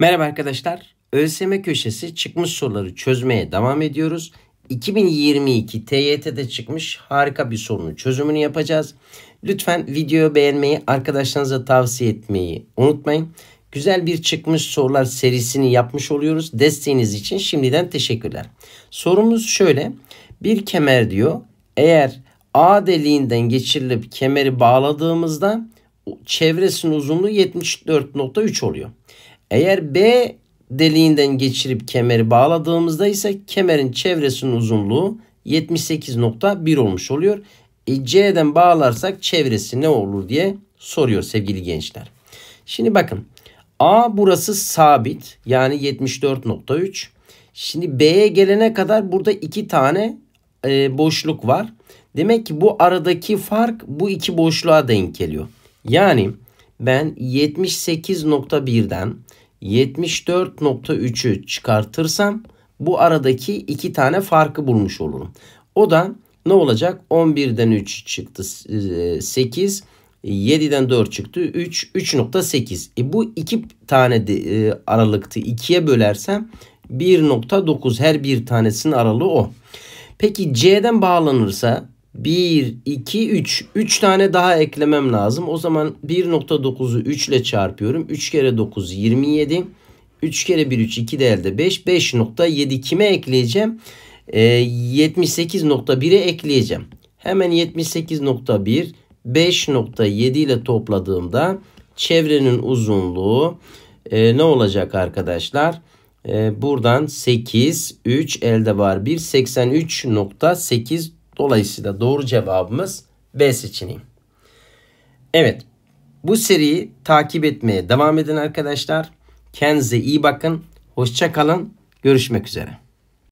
Merhaba arkadaşlar. ÖSYM köşesi çıkmış soruları çözmeye devam ediyoruz. 2022 TYT'de çıkmış harika bir sorunun çözümünü yapacağız. Lütfen videoyu beğenmeyi, arkadaşlarınıza tavsiye etmeyi unutmayın. Güzel bir çıkmış sorular serisini yapmış oluyoruz. Desteğiniz için şimdiden teşekkürler. Sorumuz şöyle. Bir kemer diyor. Eğer A deliğinden geçirilip kemeri bağladığımızda çevresinin uzunluğu 74.3 oluyor. Eğer B deliğinden geçirip kemeri bağladığımızda ise kemerin çevresinin uzunluğu 78.1 olmuş oluyor. E, C'den bağlarsak çevresi ne olur diye soruyor sevgili gençler. Şimdi bakın A burası sabit yani 74.3. Şimdi B'ye gelene kadar burada iki tane e, boşluk var. Demek ki bu aradaki fark bu iki boşluğa denk geliyor. Yani ben 78.1'den 74.3'ü çıkartırsam bu aradaki iki tane farkı bulmuş olurum. O da ne olacak? 11'den 3 çıktı 8. 7'den 4 çıktı. 3 3.8. E bu iki tane de, e, aralıktı. 2'ye bölersem 1.9 her bir tanesinin aralığı o. Peki C'den bağlanırsa 1, 2, 3. 3 tane daha eklemem lazım. O zaman 1.9'u 3 ile çarpıyorum. 3 kere 9 27. 3 kere 1 3 2 de elde 5. 5.7 kime ekleyeceğim? E, ee, 78.1'e ekleyeceğim. Hemen 78.1 5.7 ile topladığımda çevrenin uzunluğu e, ne olacak arkadaşlar? E, buradan 8 3 elde var 1 83.8 Dolayısıyla doğru cevabımız B seçeneği. Evet. Bu seriyi takip etmeye devam edin arkadaşlar. Kendinize iyi bakın. Hoşça kalın. Görüşmek üzere.